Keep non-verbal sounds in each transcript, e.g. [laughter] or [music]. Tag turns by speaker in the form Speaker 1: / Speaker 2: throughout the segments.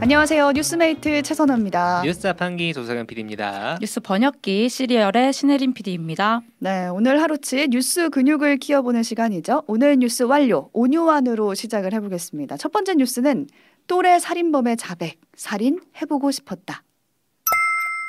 Speaker 1: 안녕하세요. 뉴스메이트 최선호입니다.
Speaker 2: 뉴스 자판기 조석현 PD입니다.
Speaker 1: 뉴스 번역기 시리얼의 신혜림 PD입니다. 네, 오늘 하루치 뉴스 근육을 키워보는 시간이죠. 오늘 뉴스 완료 온유완으로 시작을 해보겠습니다. 첫 번째 뉴스는 또래 살인범의 자백, 살인 해보고 싶었다.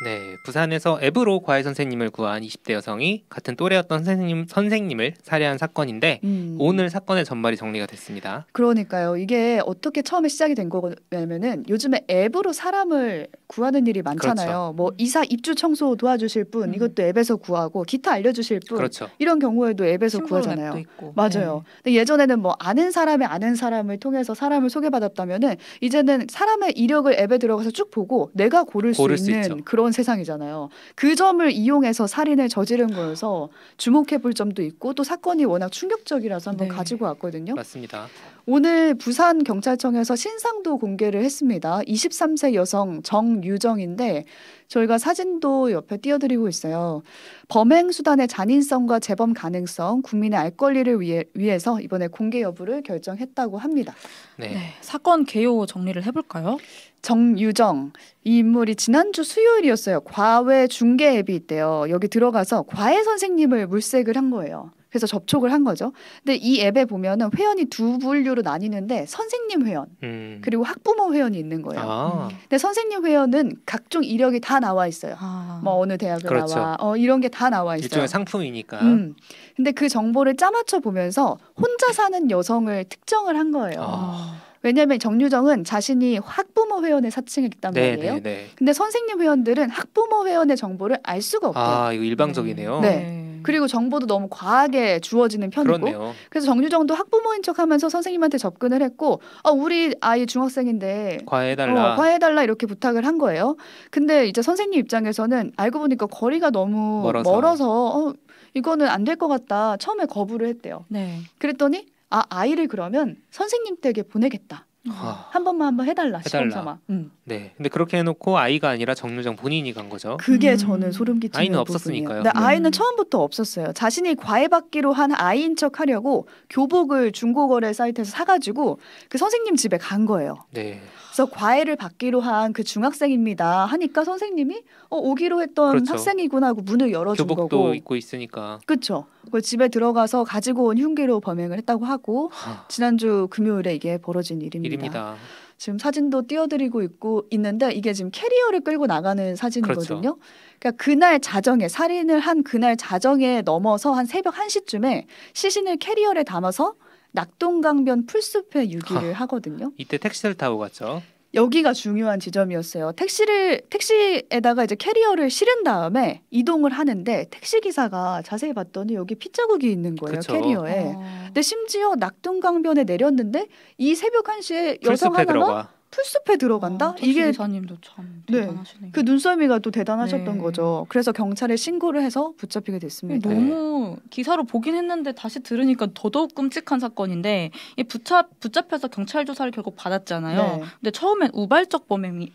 Speaker 2: 네, 부산에서 앱으로 과외 선생님을 구한 20대 여성이 같은 또래였던 선생님 선생님을 살해한 사건인데 음. 오늘 사건의 전말이 정리가 됐습니다.
Speaker 1: 그러니까요. 이게 어떻게 처음에 시작이 된 거냐면은 요즘에 앱으로 사람을 구하는 일이 많잖아요. 그렇죠. 뭐 음. 이사 입주 청소 도와주실 분 음. 이것도 앱에서 구하고 기타 알려주실 분 그렇죠. 이런 경우에도 앱에서 구하잖아요. 맞아요. 네. 근데 예전에는 뭐 아는 사람의 아는 사람을 통해서 사람을 소개받았다면은 이제는 사람의 이력을 앱에 들어가서 쭉 보고 내가 고를, 고를 수 있는 수 그런 세상이잖아요. 그 점을 이용해서 살인을 저지른 거여서 주목해볼 점도 있고 또 사건이 워낙 충격적이라서 한번 네. 가지고 왔거든요. 맞습니다. 오늘 부산 경찰청에서 신상도 공개를 했습니다. 23세 여성 정유정인데 저희가 사진도 옆에 띄워드리고 있어요. 범행 수단의 잔인성과 재범 가능성, 국민의 알 권리를 위해, 위해서 이번에 공개 여부를 결정했다고 합니다. 네. 네. 사건 개요 정리를 해볼까요? 정유정 이 인물이 지난주 수요일이었어요. 과외 중개 앱이 있대요. 여기 들어가서 과외 선생님을 물색을 한 거예요. 그래서 접촉을 한 거죠. 근데 이 앱에 보면은 회원이 두 분류로 나뉘는데 선생님 회원 음. 그리고 학부모 회원이 있는 거예요. 아. 근데 선생님 회원은 각종 이력이 다 나와 있어요. 아. 뭐 어느 대학을 그렇죠. 나와, 어 이런 게 다 나와 있어요. 일종의 상품이니까. 음. 근데 그 정보를 짜맞춰 보면서 혼자 사는 여성을 특정을 한 거예요. 아. 왜냐하면 정유정은 자신이 학부모 회원의 사칭을 했단 네, 말이에요. 네네 근데 선생님 회원들은 학부모 회원의 정보를 알 수가 없대요. 아
Speaker 2: 이거 일방적이네요. 네.
Speaker 1: 음. 그리고 정보도 너무 과하게 주어지는 편이고 그렇네요. 그래서 정유정도 학부모인 척하면서 선생님한테 접근을 했고 어, 우리 아이 중학생인데 과외해달라 어, 과외해달라 이렇게 부탁을 한 거예요. 근데 이제 선생님 입장에서는 알고 보니까 거리가 너무 멀어서, 멀어서 어, 이거는 안 될 것 같다 처음에 거부를 했대요. 네. 그랬더니 아 아이를 그러면 선생님 댁에 보내겠다. 아. 한 번만 한 번 해달라, 해달라. 시험 삼아. 음.
Speaker 2: 네. 근데 그렇게 해놓고 아이가 아니라 정류장 본인이 간 거죠. 그게 음.
Speaker 1: 저는 소름 끼치는 아이는 없었으니까요. 네, 네. 아이는 처음부터 없었어요. 자신이 과외받기로 한 아이인 척 하려고 교복을 중고거래 사이트에서 사가지고 그 선생님 집에 간 거예요. 네. 그래서 과외를 받기로 한 그 중학생입니다 하니까 선생님이 어, 오기로 했던 그렇죠. 학생이구나 하고 문을 열어준 교복도 거고. 교복도 입고
Speaker 2: 있으니까.
Speaker 1: 그렇죠. 그 집에 들어가서 가지고 온 흉기로 범행을 했다고 하고 아. 지난주 금요일에 이게 벌어진 일입니다. 일입니다. 지금 사진도 띄워드리고 있고 있는데 이게 지금 캐리어를 끌고 나가는 사진이거든요. 그렇죠. 그러니까 그날 자정에 살인을 한 그날 자정에 넘어서 한 새벽 한시쯤에 시신을 캐리어에 담아서 낙동강변 풀숲에 유기를 하, 거든요
Speaker 2: 이때 택시를 타고 갔죠.
Speaker 1: 여기가 중요한 지점이었어요. 택시를 택시에다가 이제 캐리어를 실은 다음에 이동을 하는데 택시 기사가 자세히 봤더니 여기 피자국이 있는 거예요 그쵸. 캐리어에. 어. 근데 심지어 낙동강변에 내렸는데 이 새벽 1 시에 여성 하나가 들어가. 풀숲에 들어간다? 아, 이게 기사님도 참 네, 대단하시네요. 네, 그 눈썰미가 또 대단하셨던 네. 거죠. 그래서 경찰에 신고를 해서 붙잡히게 됐습니다. 너무 기사로 보긴 했는데 다시 들으니까 더더욱 끔찍한 사건인데 이 붙잡 붙잡혀서 경찰 조사를 결국 받았잖아요. 네. 근데 처음엔 우발적 범행이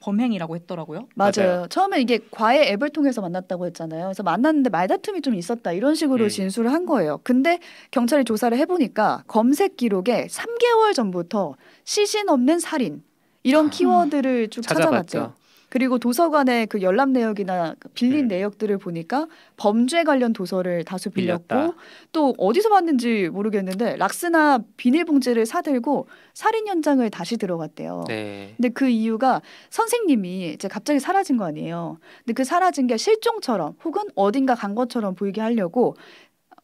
Speaker 1: 범행이라고 했더라고요. 맞아요. 맞아요. 처음에 이게 과외 앱을 통해서 만났다고 했잖아요. 그래서 만났는데 말다툼이 좀 있었다 이런 식으로 음. 진술을 한 거예요. 근데 경찰이 조사를 해보니까 검색 기록에 3개월 전부터 시신 없는 살인 이런 아. 키워드를 쭉 찾아봤죠. 찾아봤대요. 그리고 도서관의 그 열람 내역이나 빌린 음. 내역들을 보니까 범죄 관련 도서를 다수 빌렸고 빌렸다. 또 어디서 봤는지 모르겠는데 락스나 비닐봉지를 사들고 살인 현장을 다시 들어갔대요. 네. 근데 그 이유가 선생님이 이제 갑자기 사라진 거 아니에요. 근데 그 사라진 게 실종처럼 혹은 어딘가 간 것처럼 보이게 하려고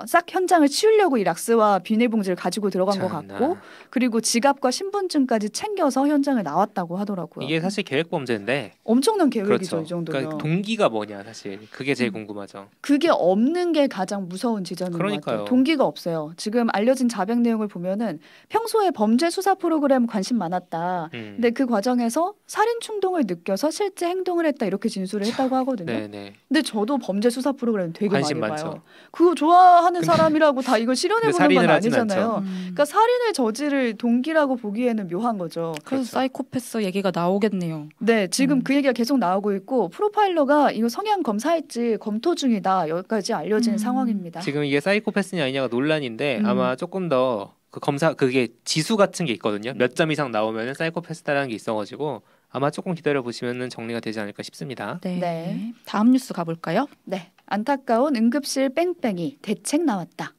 Speaker 1: 싹 현장을 치우려고 이 락스와 비닐봉지를 가지고 들어간 참나. 것 같고 그리고 지갑과 신분증까지 챙겨서 현장을 나왔다고 하더라고요. 이게 사실
Speaker 2: 계획 범죄인데 엄청난 계획이죠 그렇죠. 이 정도면. 그러니까 동기가 뭐냐 사실 그게 제일 음. 궁금하죠.
Speaker 1: 그게 없는 게 가장 무서운 지점인 그러니까요. 것 같아요. 동기가 없어요. 지금 알려진 자백 내용을 보면은 평소에 범죄 수사 프로그램 관심 많았다. 음. 근데 그 과정에서 살인 충동을 느껴서 실제 행동을 했다 이렇게 진술을 했다고 하거든요. 네네. 근데 저도 범죄 수사 프로그램 되게 많이 많죠. 봐요. 그거 좋아. 하는 사람이라고 다 이걸 실현해 보는 건 아니잖아요. 음. 그러니까 살인의 저지를 동기라고 보기에는 묘한 거죠. 그래서 그렇죠. 사이코패스 얘기가 나오겠네요. 네, 지금 음. 그 얘기가 계속 나오고 있고 프로파일러가 이거 성향 검사했지 검토 중이다 여기까지 알려진 음. 상황입니다.
Speaker 2: 지금 이게 사이코패스냐 아니냐가 논란인데 음. 아마 조금 더 그 검사 그게 지수 같은 게 있거든요. 몇 점 이상 나오면 사이코패스다라는 게 있어가지고 아마 조금 기다려 보시면 은 정리가 되지 않을까 싶습니다. 네.
Speaker 1: 네. 다음 뉴스 가볼까요? 네. 안타까운 응급실 뺑뺑이 대책 나왔다.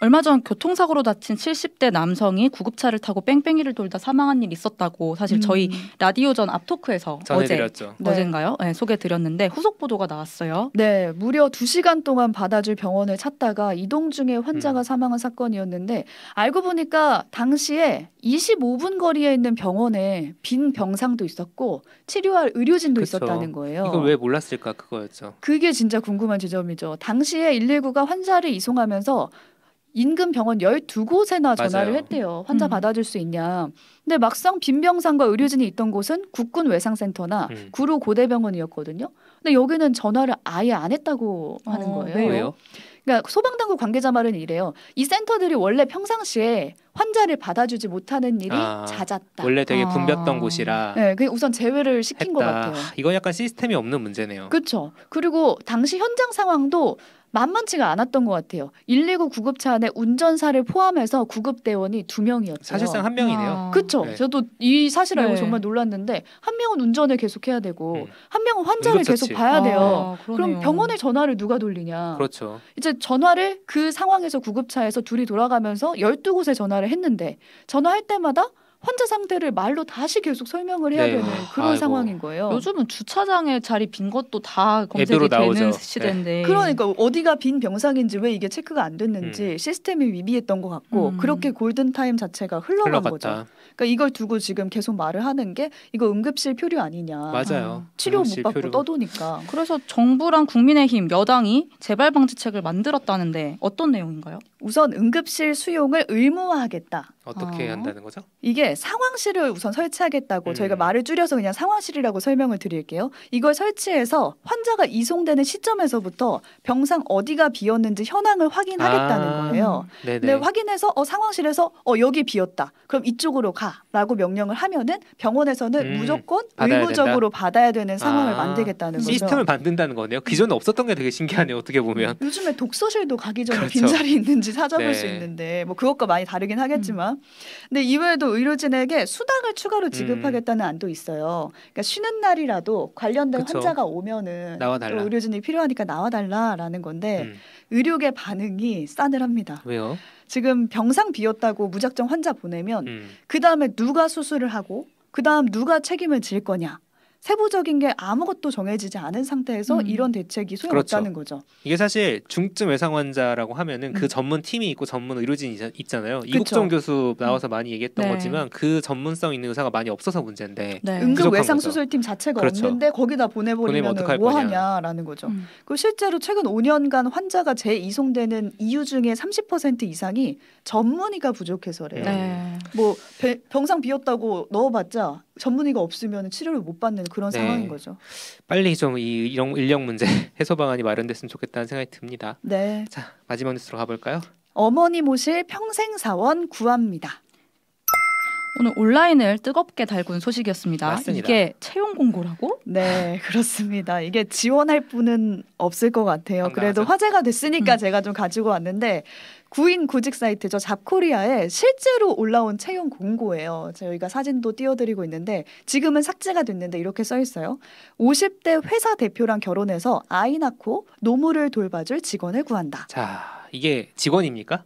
Speaker 1: 얼마 전 교통사고로 다친 70대 남성이 구급차를 타고 뺑뺑이를 돌다 사망한 일이 있었다고 사실 저희 음. 라디오전 앞토크에서 전해드렸죠. 어제 네. 어젠가요? 네, 소개드렸는데 후속 보도가 나왔어요. 네, 무려 2시간 동안 받아줄 병원을 찾다가 이동 중에 환자가 음. 사망한 사건이었는데 알고 보니까 당시에 25분 거리에 있는 병원에 빈 병상도 있었고 치료할 의료진도 그쵸. 있었다는 거예요. 이걸 왜
Speaker 2: 몰랐을까 그거였죠.
Speaker 1: 그게 진짜 궁금한 지점이죠. 당시에 119가 환자를 이송하면서 인근 병원 12곳에나 전화를 맞아요. 했대요. 환자 음. 받아줄 수 있냐. 근데 막상 빈 병상과 의료진이 있던 곳은 국군 외상센터나 음. 구로 고대병원이었거든요. 근데 여기는 전화를 아예 안 했다고 하는 어, 거예요. 왜요? 그러니까 소방당국 관계자 말은 이래요. 이 센터들이 원래 평상시에 환자를 받아주지 못하는 일이 아, 잦았다.
Speaker 2: 원래 되게 아. 붐볐던 아. 곳이라. 네,
Speaker 1: 그 우선 제외를 시킨 했다. 것 같아요.
Speaker 2: 이건 약간 시스템이 없는 문제네요.
Speaker 1: 그렇죠. 그리고 당시 현장 상황도 만만치가 않았던 것 같아요. 119 구급차 안에 운전사를 포함해서 구급대원이 두 명이었어요. 사실상 한 명이네요. 아. 그렇죠. 네. 저도 이 사실 알고 네. 정말 놀랐는데 한 명은 운전을 계속 해야 되고 음. 한 명은 환자를 계속 봐야 돼요. 아, 그럼 병원에 전화를 누가 돌리냐? 그렇죠. 이제 전화를 그 상황에서 구급차에서 둘이 돌아가면서 12곳에 전화를 했는데 전화할 때마다 환자 상태를 말로 다시 계속 설명을 해야 네. 되는 아, 그런 아이고. 상황인 거예요. 요즘은 주차장에 자리 빈 것도 다 검색이 되는 네. 시대인데. 그러니까 어디가 빈 병상인지 왜 이게 체크가 안 됐는지 음. 시스템이 위비했던 것 같고 음. 그렇게 골든 타임 자체가 흘러간 흘러갔다. 거죠. 그러니까 이걸 두고 지금 계속 말을 하는 게 이거 응급실 표류 아니냐. 맞아요. 아, 치료 못 받고 표류. 떠도니까. 그래서 정부랑 국민의힘 여당이 재발 방지책을 만들었다는데 어떤 내용인가요? 우선 응급실 수용을 의무화하겠다. 어떻게 어. 한다는 거죠? 이게 상황실을 우선 설치하겠다고 음. 저희가 말을 줄여서 그냥 상황실이라고 설명을 드릴게요. 이걸 설치해서 환자가 이송되는 시점에서부터 병상 어디가 비었는지 현황을 확인하겠다는 아. 거예요. 네 확인해서 어, 상황실에서 어, 여기 비었다. 그럼 이쪽으로 가라고 명령을 하면은 병원에서는 음. 무조건 의무적으로 된다? 받아야 되는 아. 상황을 아. 만들겠다는 거죠. 시스템을
Speaker 2: 만든다는 거네요. 기존에 없었던 게 되게 신기하네요. 어떻게 보면
Speaker 1: 요즘에 독서실도 가기 전에 그렇죠. 빈자리 있는지 찾아볼 네. 수 있는데 뭐 그것과 많이 다르긴 하겠지만 근데 이외에도 의료진에게 수당을 추가로 음. 지급하겠다는 음. 안도 있어요. 그러니까 쉬는 날이라도 관련된 그쵸. 환자가 오면은 나와달라. 의료진이 필요하니까 나와달라라는 건데 음. 의료계 반응이 싸늘합니다. 왜요? 지금 병상 비었다고 무작정 환자 보내면 음. 그 다음에 누가 수술을 하고 그 다음 누가 책임을 질 거냐 세부적인 게 아무것도 정해지지 않은 상태에서 음. 이런 대책이 소용없다는 그렇죠. 거죠.
Speaker 2: 이게 사실 중증 외상 환자라고 하면은 그 음. 그 전문 팀이 있고 전문 의료진이 있잖아요. 그쵸. 이국종 교수 음. 나와서 음. 많이 얘기했던 네. 거지만 그 전문성 있는 의사가 많이 없어서 문제인데 네. 응급 외상 수술팀
Speaker 1: 자체가 그렇죠. 없는데 거기다 보내버리면 뭐 하냐라는 거죠. 음. 그 실제로 최근 5년간 환자가 재이송되는 이유 중에 30% 이상이 전문의가 부족해서래요. 네. 뭐 병상 비었다고 넣어봤자 전문의가 없으면 치료를 못 받는 그런 네. 상황인 거죠.
Speaker 2: 빨리 좀이 인력 문제 [laughs] 해소 방안이 마련됐으면 좋겠다는 생각이 듭니다.
Speaker 1: 네. 자
Speaker 2: 마지막 뉴스로 가볼까요?
Speaker 1: 어머니 모실 평생 사원 구합니다. 오늘 온라인을 뜨겁게 달군 소식이었습니다. 맞습니다. 이게 채용 공고라고? 네, 아. 그렇습니다. 이게 지원할 분은 없을 것 같아요. 그래도 맞아. 화제가 됐으니까 음. 제가 좀 가지고 왔는데 구인 구직 사이트죠. 잡코리아에 실제로 올라온 채용 공고예요. 저희가 사진도 띄워드리고 있는데 지금은 삭제가 됐는데 이렇게 써 있어요. 50대 회사 대표랑 결혼해서 아이 낳고 노무를 돌봐줄 직원을 구한다. 자,
Speaker 2: 이게 직원입니까?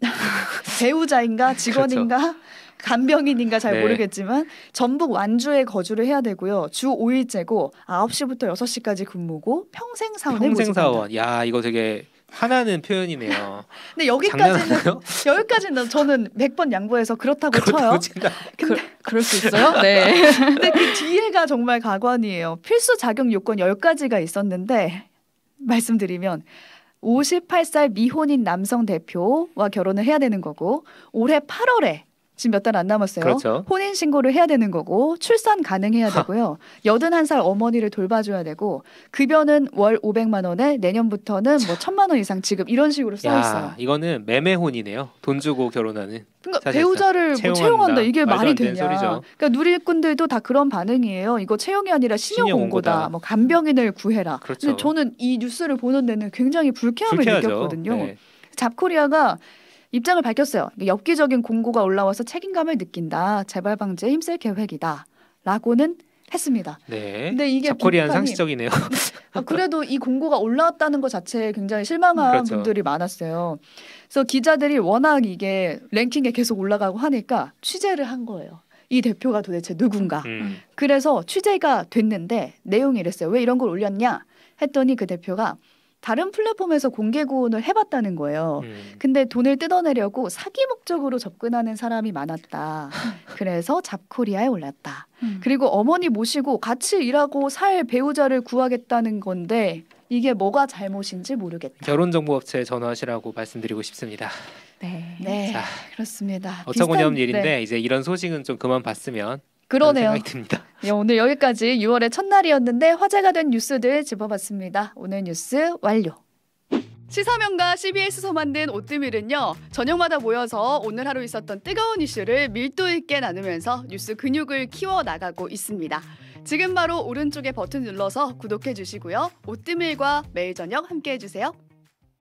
Speaker 1: [laughs] 배우자인가 그렇죠. 직원인가? 그렇죠. 간병인인가 잘 네. 모르겠지만 전북 완주에 거주를 해야 되고요. 주 5일째고 9시부터 6시까지 근무고 평생 사원에 평생 사원.
Speaker 2: 야, 이거 되게 하나는 표현이네요.
Speaker 1: 근데 여기까지는 [laughs] 여기까지는 저는 100번 양보해서 그렇다고, 그렇다고 쳐요. 진짜. 근데 그, [laughs] 럴수 있어요? [laughs] 네. 근데 그 뒤에가 정말 가관이에요. 필수 자격 요건 10가지가 있었는데 말씀드리면 58살 미혼인 남성 대표와 결혼을 해야 되는 거고 올해 8월에 지금 몇 달 안 남았어요. 그렇죠. 혼인 신고를 해야 되는 거고 출산 가능해야 되고요. 여든 한 살 어머니를 돌봐줘야 되고 급여는 월 500만 원에 내년부터는 뭐 천만 원 이상 지급 이런 식으로 써 있어요.
Speaker 2: 이거는 매매혼이네요. 돈 주고 결혼하는. 그러니까 배우자를 뭐 채용한다 이게 말이 되냐. 그러니까
Speaker 1: 누리꾼들도 다 그런 반응이에요. 이거 채용이 아니라 신용, 신용 공고다. 뭐 간병인을 구해라. 그렇죠. 근데 저는 이 뉴스를 보는 데는 굉장히 불쾌함을 불쾌하죠. 느꼈거든요. 네. 잡코리아가 입장을 밝혔어요. 엽기적인 공고가 올라와서 책임감을 느낀다. 재발 방지에 힘쓸 계획이다. 라고는 했습니다.
Speaker 2: 네. 근데 이게 코리안 상식적이네요.
Speaker 1: 아, 그래도 이 공고가 올라왔다는 것 자체에 굉장히 실망한 그렇죠. 분들이 많았어요. 그래서 기자들이 워낙 이게 랭킹에 계속 올라가고 하니까 취재를 한 거예요. 이 대표가 도대체 누군가. 음. 그래서 취재가 됐는데 내용이 이랬어요. 왜 이런 걸 올렸냐 했더니 그 대표가 다른 플랫폼에서 공개 구원을 해봤다는 거예요. 음. 근데 돈을 뜯어내려고 사기 목적으로 접근하는 사람이 많았다. [laughs] 그래서 잡코리아에 올랐다. 음. 그리고 어머니 모시고 같이 일하고 살 배우자를 구하겠다는 건데 이게 뭐가 잘못인지 모르겠다.
Speaker 2: 결혼정보업체에 전화하시라고 말씀드리고 싶습니다.
Speaker 1: 네, 네 자, 그렇습니다. 어처구니없는 일인데 네. 이제
Speaker 2: 이런 소식은 좀 그만 봤으면
Speaker 1: 그러네요. 예, 오늘 여기까지 6월의 첫날이었는데 화제가 된 뉴스들 짚어봤습니다. 오늘 뉴스 완료. 시사명가 CBS에서 만든 오뜨밀은요 저녁마다 모여서 오늘 하루 있었던 뜨거운 이슈를 밀도 있게 나누면서 뉴스 근육을 키워 나가고 있습니다. 지금 바로 오른쪽에 버튼 눌러서 구독해 주시고요 오뜨밀과 매일 저녁 함께 해주세요.